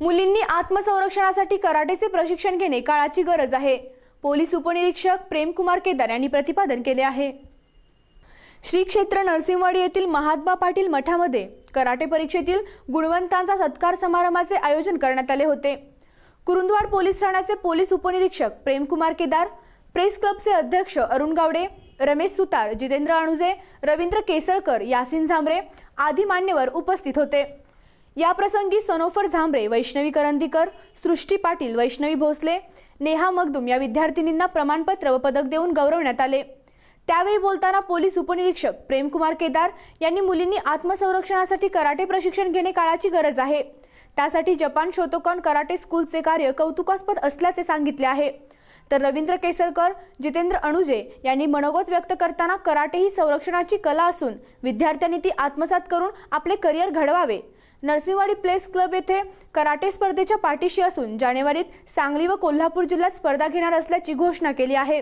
मुलींनी आत्मसंरक्षणासाठी कराटेचे प्रशिक्षण घेणे काळाची गरज आहे पोलीस उपनिरीक्षक प्रेमकुमार केदार यांनी प्रतिपादन केले आहे श्री क्षेत्र नरसिंहवाडी येथील महात्मा पाटील मठामध्ये कराटे परीक्षेतील गुणवंतांचा सत्कार समारंभाचे आयोजन करण्यात आले होते कुरुंदवाड पोलीस ठाण्याचे पोलीस उपनिरीक्षक प्रेमकुमार केदार प्रेस क्लबचे अध्यक्ष अरुण गावडे रमेश सुतार जितेंद्र अणुजे रवींद्र केसरकर यासिन झांबरे आदी मान्यवर उपस्थित होते याप्रसंगी सनोफर झांबरे वैष्णवी करंदीकर सृष्टी पाटील वैष्णवी भोसले नेहा मगदुम या विद्यार्थिनींना प्रमाणपत्र व पदक देऊन गौरवण्यात आले त्यावेळी बोलताना पोलीस उपनिरीक्षक प्रेमकुमार केदार यांनी मुलींनी आत्मसंरक्षणासाठी कराटे प्रशिक्षण घेणे काळाची गरज आहे त्यासाठी जपान शोतोकॉन कराटे स्कूलचे कार्य कौतुकास्पद असल्याचे सांगितले आहे तर रवींद्र केसरकर जितेंद्र अणुजे यांनी मनोगत व्यक्त करताना कराटे ही संरक्षणाची कला असून विद्यार्थ्यांनी ती आत्मसात करून आपले करिअर घडवावे नरसिंहवाडी प्लेस क्लब येथे कराटे स्पर्धेच्या पाठीशी असून जानेवारीत सांगली व कोल्हापूर जिल्ह्यात स्पर्धा घेणार असल्याची घोषणा केली आहे